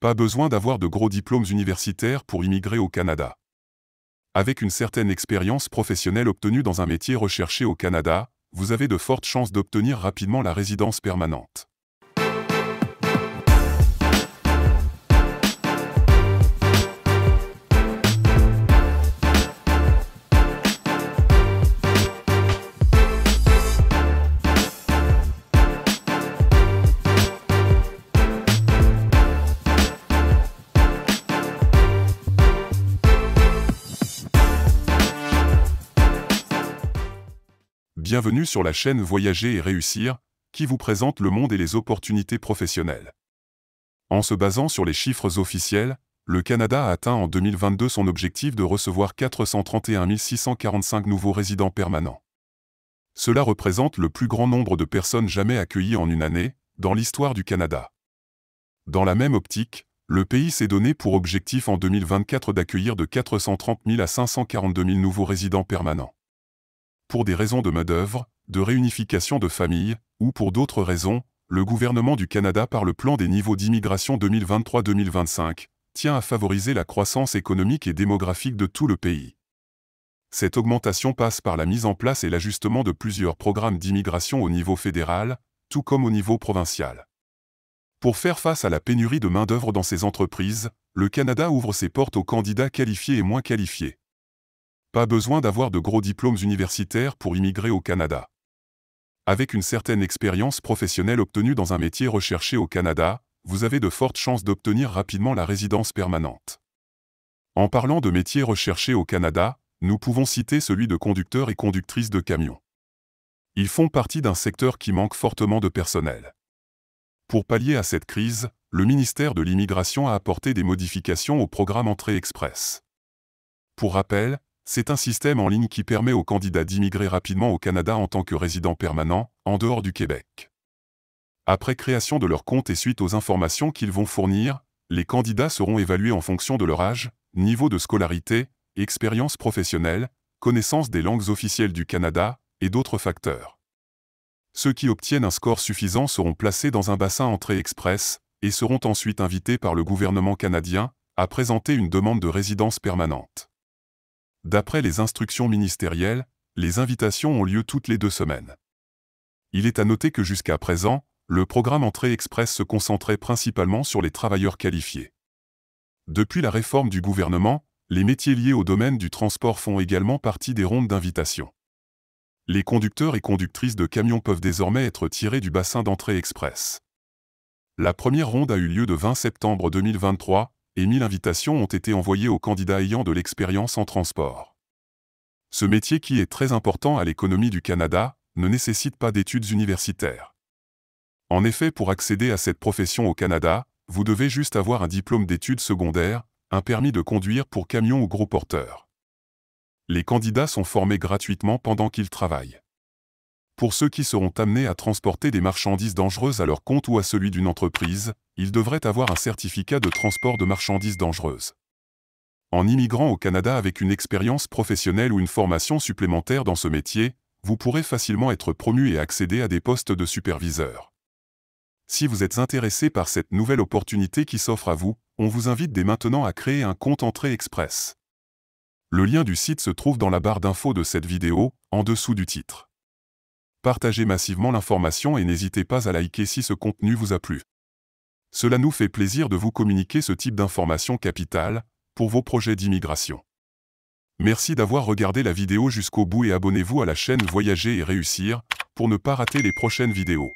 Pas besoin d'avoir de gros diplômes universitaires pour immigrer au Canada. Avec une certaine expérience professionnelle obtenue dans un métier recherché au Canada, vous avez de fortes chances d'obtenir rapidement la résidence permanente. Bienvenue sur la chaîne Voyager et réussir, qui vous présente le monde et les opportunités professionnelles. En se basant sur les chiffres officiels, le Canada a atteint en 2022 son objectif de recevoir 431 645 nouveaux résidents permanents. Cela représente le plus grand nombre de personnes jamais accueillies en une année, dans l'histoire du Canada. Dans la même optique, le pays s'est donné pour objectif en 2024 d'accueillir de 430 000 à 542 000 nouveaux résidents permanents pour des raisons de main-d'œuvre, de réunification de famille, ou pour d'autres raisons, le gouvernement du Canada par le plan des niveaux d'immigration 2023-2025 tient à favoriser la croissance économique et démographique de tout le pays. Cette augmentation passe par la mise en place et l'ajustement de plusieurs programmes d'immigration au niveau fédéral, tout comme au niveau provincial. Pour faire face à la pénurie de main-d'œuvre dans ces entreprises, le Canada ouvre ses portes aux candidats qualifiés et moins qualifiés. Pas besoin d'avoir de gros diplômes universitaires pour immigrer au Canada. Avec une certaine expérience professionnelle obtenue dans un métier recherché au Canada, vous avez de fortes chances d'obtenir rapidement la résidence permanente. En parlant de métiers recherchés au Canada, nous pouvons citer celui de conducteur et conductrice de camions. Ils font partie d'un secteur qui manque fortement de personnel. Pour pallier à cette crise, le ministère de l'Immigration a apporté des modifications au programme Entrée Express. Pour rappel, c'est un système en ligne qui permet aux candidats d'immigrer rapidement au Canada en tant que résident permanent, en dehors du Québec. Après création de leur compte et suite aux informations qu'ils vont fournir, les candidats seront évalués en fonction de leur âge, niveau de scolarité, expérience professionnelle, connaissance des langues officielles du Canada et d'autres facteurs. Ceux qui obtiennent un score suffisant seront placés dans un bassin entrée express et seront ensuite invités par le gouvernement canadien à présenter une demande de résidence permanente. D'après les instructions ministérielles, les invitations ont lieu toutes les deux semaines. Il est à noter que jusqu'à présent, le programme Entrée Express se concentrait principalement sur les travailleurs qualifiés. Depuis la réforme du gouvernement, les métiers liés au domaine du transport font également partie des rondes d'invitation. Les conducteurs et conductrices de camions peuvent désormais être tirés du bassin d'entrée express. La première ronde a eu lieu le 20 septembre 2023 et 1000 invitations ont été envoyées aux candidats ayant de l'expérience en transport. Ce métier qui est très important à l'économie du Canada ne nécessite pas d'études universitaires. En effet, pour accéder à cette profession au Canada, vous devez juste avoir un diplôme d'études secondaires, un permis de conduire pour camion ou gros porteur. Les candidats sont formés gratuitement pendant qu'ils travaillent. Pour ceux qui seront amenés à transporter des marchandises dangereuses à leur compte ou à celui d'une entreprise, ils devraient avoir un certificat de transport de marchandises dangereuses. En immigrant au Canada avec une expérience professionnelle ou une formation supplémentaire dans ce métier, vous pourrez facilement être promu et accéder à des postes de superviseur. Si vous êtes intéressé par cette nouvelle opportunité qui s'offre à vous, on vous invite dès maintenant à créer un compte entrée express. Le lien du site se trouve dans la barre d'infos de cette vidéo, en dessous du titre partagez massivement l'information et n'hésitez pas à liker si ce contenu vous a plu. Cela nous fait plaisir de vous communiquer ce type d'information capitale pour vos projets d'immigration. Merci d'avoir regardé la vidéo jusqu'au bout et abonnez-vous à la chaîne Voyager et Réussir pour ne pas rater les prochaines vidéos.